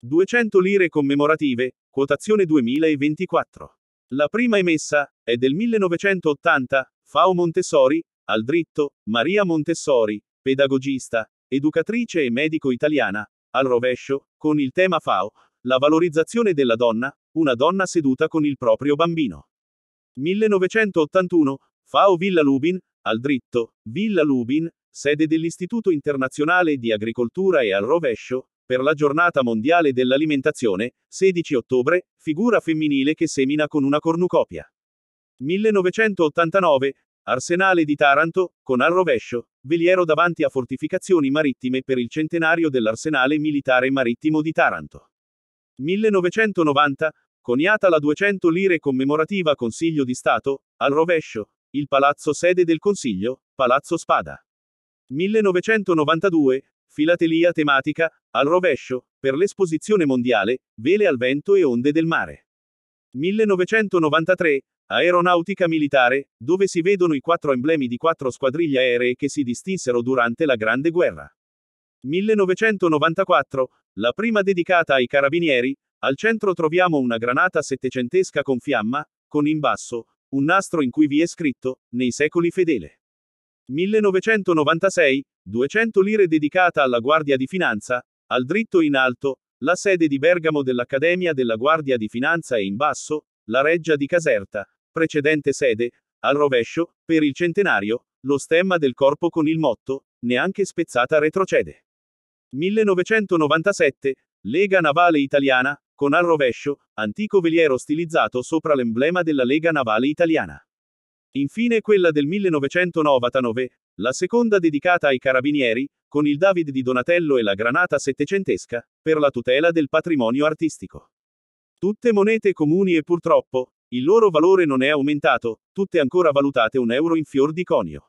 200 lire commemorative, quotazione 2024. La prima emessa è del 1980, Fao Montessori, al dritto, Maria Montessori, pedagogista, educatrice e medico italiana, al rovescio, con il tema Fao, la valorizzazione della donna, una donna seduta con il proprio bambino. 1981, Fao Villa Lubin, al dritto, Villa Lubin, sede dell'Istituto Internazionale di Agricoltura e al rovescio, per la giornata mondiale dell'alimentazione, 16 ottobre, figura femminile che semina con una cornucopia. 1989, Arsenale di Taranto, con al rovescio, veliero davanti a fortificazioni marittime per il centenario dell'Arsenale militare marittimo di Taranto. 1990, coniata la 200 lire commemorativa Consiglio di Stato, al rovescio, il palazzo sede del Consiglio, Palazzo Spada. 1992, filatelia tematica, al rovescio, per l'esposizione mondiale, vele al vento e onde del mare. 1993, aeronautica militare, dove si vedono i quattro emblemi di quattro squadriglie aeree che si distinsero durante la Grande Guerra. 1994, la prima dedicata ai carabinieri, al centro troviamo una granata settecentesca con fiamma, con in basso, un nastro in cui vi è scritto, nei secoli fedele. 1996, 200 lire dedicata alla Guardia di Finanza, al dritto in alto, la sede di Bergamo dell'Accademia della Guardia di Finanza e in basso, la Reggia di Caserta, precedente sede, al rovescio, per il centenario, lo stemma del corpo con il motto, neanche spezzata retrocede. 1997, Lega Navale Italiana, con al rovescio, antico veliero stilizzato sopra l'emblema della Lega Navale Italiana. Infine quella del 1999, la seconda dedicata ai carabinieri, con il David di Donatello e la granata settecentesca, per la tutela del patrimonio artistico. Tutte monete comuni e purtroppo, il loro valore non è aumentato, tutte ancora valutate un euro in fior di conio.